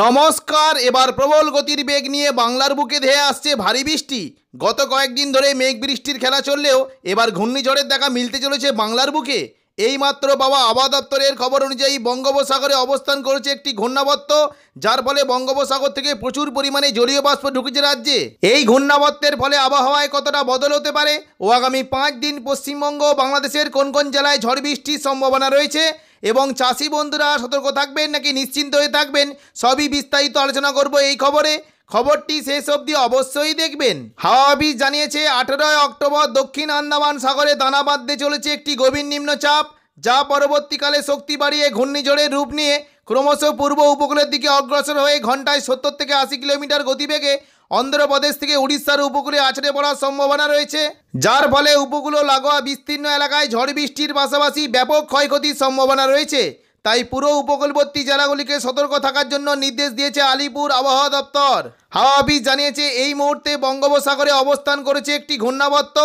নমস্কার এবার প্রবল গতির বেগ নিয়ে বাংলার বুকে ধেয়ে আসছে ভারী বৃষ্টি গত কয়েকদিন ধরে মেঘ বৃষ্টির খেলা চললেও এবার ঘূর্ণিঝড়ের দেখা মিলতে চলেছে বাংলার বুকে এইমাত্র বাবা আবহাওয়া দপ্তরের খবর অনুযায়ী বঙ্গোপসাগরে অবস্থান করেছে একটি ঘূর্ণাবর্ত যার ফলে বঙ্গোপসাগর থেকে প্রচুর পরিমাণে জলীয় বাষ্প ঢুকেছে রাজ্যে এই ঘূর্ণাবর্তের ফলে আবহাওয়ায় কতটা বদল হতে পারে ও আগামী পাঁচ দিন পশ্চিমবঙ্গ বাংলাদেশের কোন কোন জেলায় ঝড় বৃষ্টির সম্ভাবনা রয়েছে এবং চাষি বন্ধুরা সতর্ক থাকবেন নাকি নিশ্চিন্ত হয়ে থাকবেন সবই বিস্তারিত আলোচনা করব এই খবরে খবরটি শেষ অবধি অবশ্যই দেখবেন হাওয়া অফিস জানিয়েছে আঠেরোই অক্টোবর দক্ষিণ আন্দামান সাগরে দানা বাঁধতে চলেছে একটি গভীর নিম্নচাপ যা পরবর্তীকালে শক্তি বাড়িয়ে ঘূর্ণিঝড়ের রূপ নিয়ে ক্রমশ পূর্ব উপকূলের দিকে অগ্রসর হয়ে ঘন্টায় সত্তর থেকে আশি কিলোমিটার গতিবেগে অন্ধ্রপ্রদেশ থেকে উড়িষ্যার উপকূলে আছড়ে পড়ার সম্ভাবনা রয়েছে যার ফলে উপকূল লাগোয়া বিস্তীর্ণ এলাকায় ঝড় বৃষ্টির পাশাপাশি ব্যাপক ক্ষয়ক্ষতির সম্ভাবনা রয়েছে তাই পুরো উপকূলবর্তী জেলাগুলিকে সতর্ক থাকার জন্য নির্দেশ দিয়েছে আলিপুর আবহাওয়া দপ্তর হাওয়া অফিস জানিয়েছে এই মুহূর্তে বঙ্গোপসাগরে অবস্থান করেছে একটি ঘূর্ণাবর্ত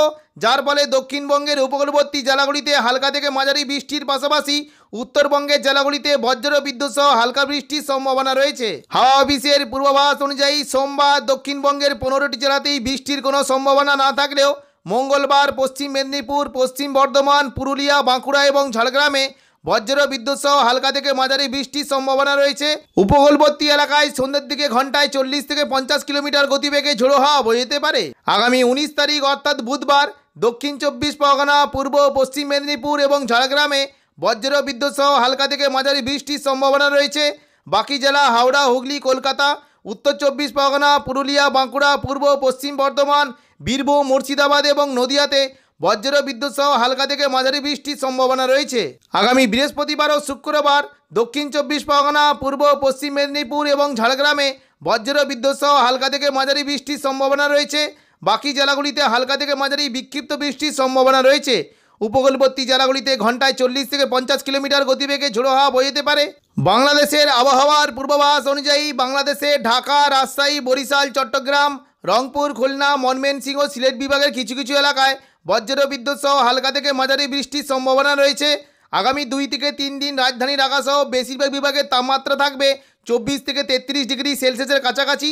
যার ফলে দক্ষিণবঙ্গের উপকূলবর্তী জেলাগুলিতে হালকা থেকে মাঝারি বৃষ্টির পাশাপাশি উত্তরবঙ্গের জেলাগুলিতে বজ্র বিদ্যুৎ সহ হালকা বৃষ্টির সম্ভাবনা রয়েছে হাওয়া অফিসের পূর্বাভাস অনুযায়ী সোমবার দক্ষিণবঙ্গের পনেরোটি জেলাতেই বৃষ্টির কোনো সম্ভাবনা না থাকলেও মঙ্গলবার পশ্চিম মেদিনীপুর পশ্চিম বর্ধমান পুরুলিয়া বাঁকুড়া এবং ঝাড়গ্রামে বজ্র বিদ্যুৎ সহ হালকা থেকে মাঝারি বৃষ্টির সম্ভাবনা রয়েছে উপকূলবর্তী এলাকায় সন্ধ্যের দিকে ঘন্টায় চল্লিশ থেকে পঞ্চাশ কিলোমিটার গতিবেগে ঝোড়ো হওয়া বইতে পারে আগামী উনিশ তারিখ অর্থাৎ বুধবার দক্ষিণ চব্বিশ পরগনা পূর্ব পশ্চিম মেদিনীপুর এবং ঝাড়গ্রামে বজ্র বিদ্যুৎ সহ হালকা থেকে মাঝারি বৃষ্টির সম্ভাবনা রয়েছে বাকি জেলা হাওড়া হুগলি কলকাতা উত্তর চব্বিশ পরগনা পুরুলিয়া বাঁকুড়া পূর্ব পশ্চিম বর্ধমান বীরভূম মুর্শিদাবাদ এবং নদিয়াতে বজ্র বিদ্যুৎ সহ হালকা থেকে মাঝারি বৃষ্টির সম্ভাবনা রয়েছে আগামী বৃহস্পতিবার ও শুক্রবার দক্ষিণ চব্বিশ পরগনা পূর্ব পশ্চিম মেদিনীপুর এবং ঝাড়গ্রামে বজ্র বিদ্যুৎ সহ হালকা থেকে মাঝারি বৃষ্টির সম্ভাবনা রয়েছে বাকি জেলাগুলিতে হালকা থেকে মাঝারি বিক্ষিপ্ত বৃষ্টির সম্ভাবনা রয়েছে উপকূলবর্তী জেলাগুলিতে ঘন্টায় চল্লিশ থেকে পঞ্চাশ কিলোমিটার গতিবেগে ঝোড়ো হাওয়া বয়ে যেতে পারে বাংলাদেশের আবহাওয়ার পূর্বাভাস অনুযায়ী বাংলাদেশে ঢাকা রাজশাহী বরিশাল চট্টগ্রাম রংপুর খুলনা মনমেনসিংহ ও সিলেট বিভাগের কিছু কিছু এলাকায় বজ্র বিদ্যুৎ সহ হালকা থেকে মাঝারি বৃষ্টির সম্ভাবনা রয়েছে আগামী দুই থেকে তিন দিন রাজধানীর সহ বেশিরভাগ বিভাগের তাপমাত্রা থাকবে চব্বিশ থেকে তেত্রিশ ডিগ্রি সেলসিয়াসের কাছাকাছি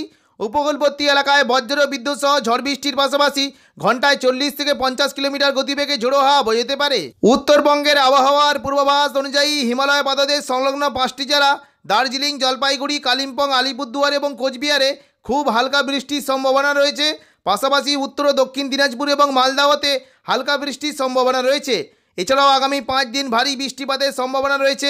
উপকূলবর্তী এলাকায় বজ্র বিদ্যুৎ সহ ঝড় বৃষ্টির পাশাপাশি ঘন্টায় চল্লিশ থেকে পঞ্চাশ কিলোমিটার গতিবেগে ঝোড়ো হাওয়া যেতে পারে উত্তরবঙ্গের আবহাওয়ার পূর্বাভাস অনুযায়ী হিমালয় পাদদেশ সংলগ্ন পাঁচটি জেলা দার্জিলিং জলপাইগুড়ি কালিম্পং আলিপুরদুয়ার এবং কোচবিহারে খুব হালকা বৃষ্টির সম্ভাবনা রয়েছে পাশাপাশি উত্তর ও দক্ষিণ দিনাজপুর এবং মালদাহতে হালকা বৃষ্টির সম্ভাবনা রয়েছে এছাড়াও আগামী পাঁচ দিন ভারী বৃষ্টিপাতের সম্ভাবনা রয়েছে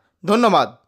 ধন্যবাদ